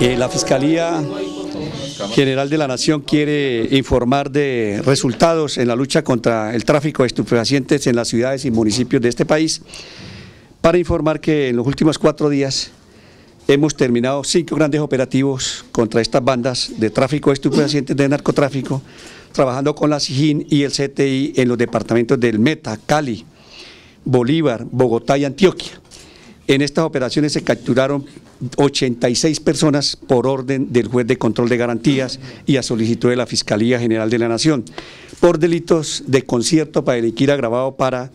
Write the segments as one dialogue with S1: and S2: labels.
S1: Eh, la Fiscalía General de la Nación quiere informar de resultados en la lucha contra el tráfico de estupefacientes en las ciudades y municipios de este país para informar que en los últimos cuatro días hemos terminado cinco grandes operativos contra estas bandas de tráfico de estupefacientes de narcotráfico, trabajando con la SIGIN y el CTI en los departamentos del Meta, Cali, Bolívar, Bogotá y Antioquia. En estas operaciones se capturaron 86 personas por orden del juez de control de garantías y a solicitud de la Fiscalía General de la Nación por delitos de concierto para delinquir agravado para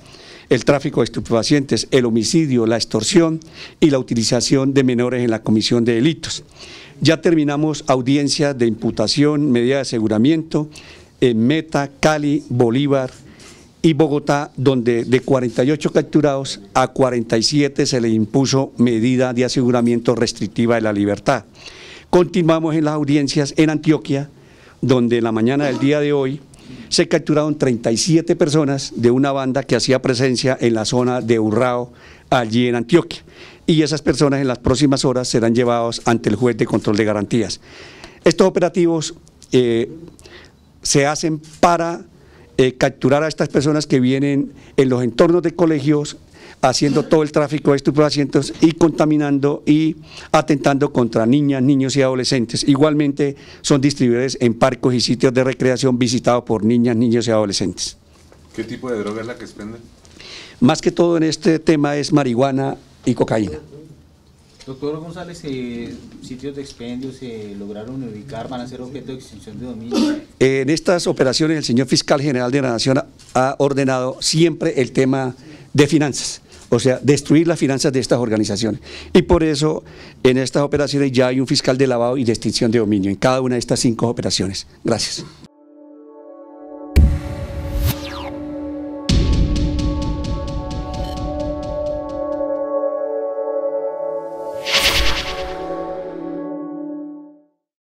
S1: el tráfico de estupefacientes, el homicidio, la extorsión y la utilización de menores en la comisión de delitos. Ya terminamos audiencias de imputación, medida de aseguramiento en Meta, Cali, Bolívar, y Bogotá, donde de 48 capturados a 47 se le impuso medida de aseguramiento restrictiva de la libertad. Continuamos en las audiencias en Antioquia, donde en la mañana del día de hoy se capturaron 37 personas de una banda que hacía presencia en la zona de Urrao, allí en Antioquia. Y esas personas en las próximas horas serán llevadas ante el juez de control de garantías. Estos operativos eh, se hacen para eh, capturar a estas personas que vienen en los entornos de colegios haciendo todo el tráfico de estupefacientes y contaminando y atentando contra niñas, niños y adolescentes. Igualmente son distribuidores en parques y sitios de recreación visitados por niñas, niños y adolescentes. ¿Qué tipo de droga es la que expenden? Más que todo en este tema es marihuana y cocaína. Doctor González, eh, sitios de expendio se lograron ubicar, van a ser objeto de extinción de dominio. En estas operaciones el señor fiscal general de la Nación ha ordenado siempre el tema de finanzas. O sea, destruir las finanzas de estas organizaciones. Y por eso en estas operaciones ya hay un fiscal de lavado y de extinción de dominio, en cada una de estas cinco operaciones. Gracias.